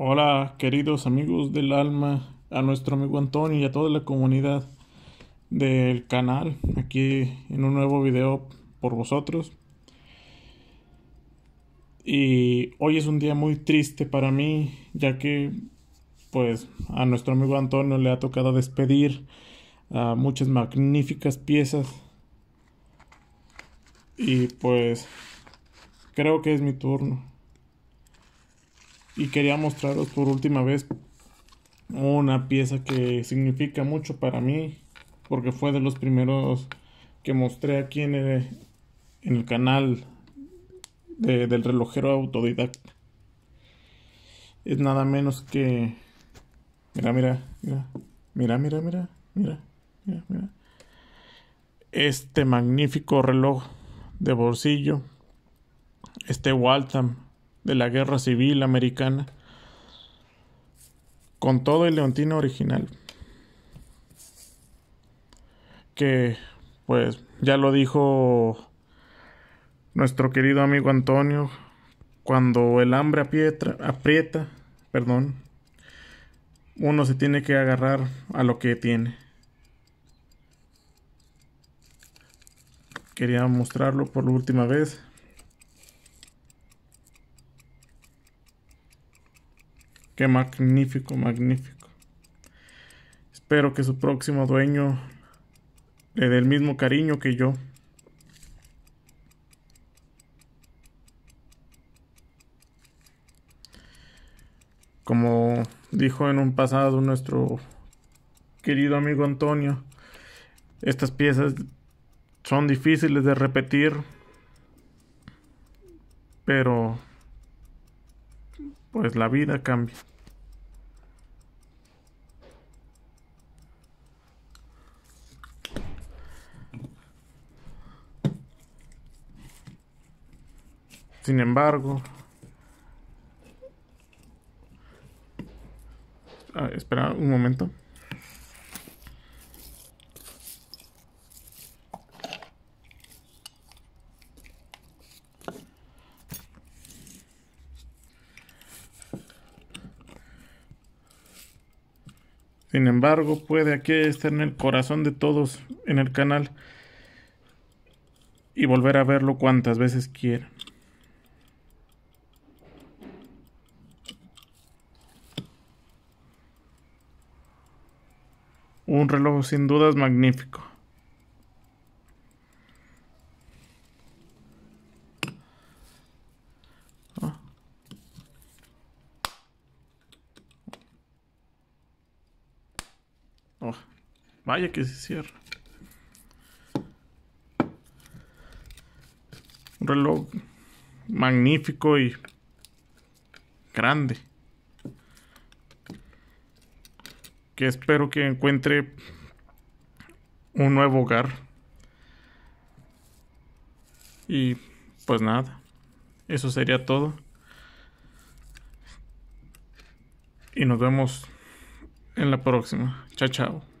Hola, queridos amigos del alma, a nuestro amigo Antonio y a toda la comunidad del canal, aquí en un nuevo video por vosotros. Y hoy es un día muy triste para mí, ya que pues a nuestro amigo Antonio le ha tocado despedir a muchas magníficas piezas. Y pues creo que es mi turno. Y quería mostraros por última vez una pieza que significa mucho para mí, porque fue de los primeros que mostré aquí en el, en el canal del relojero autodidacta. Es nada menos que... Mira, mira, mira, mira, mira, mira, mira, mira, mira. Este magnífico reloj de bolsillo, este Waltham de la Guerra Civil Americana, con todo el leontino original. Que, pues, ya lo dijo nuestro querido amigo Antonio, cuando el hambre aprieta, aprieta perdón, uno se tiene que agarrar a lo que tiene. Quería mostrarlo por última vez. Qué magnífico, magnífico. Espero que su próximo dueño le dé el mismo cariño que yo. Como dijo en un pasado nuestro querido amigo Antonio, estas piezas son difíciles de repetir, pero pues la vida cambia. Sin embargo, ah, espera un momento. Sin embargo, puede aquí estar en el corazón de todos en el canal y volver a verlo cuantas veces quiera. Un reloj sin dudas magnífico. Oh, vaya que se cierra. Un reloj magnífico y grande. Que espero que encuentre un nuevo hogar. Y pues nada, eso sería todo. Y nos vemos en la próxima. Chao, chao.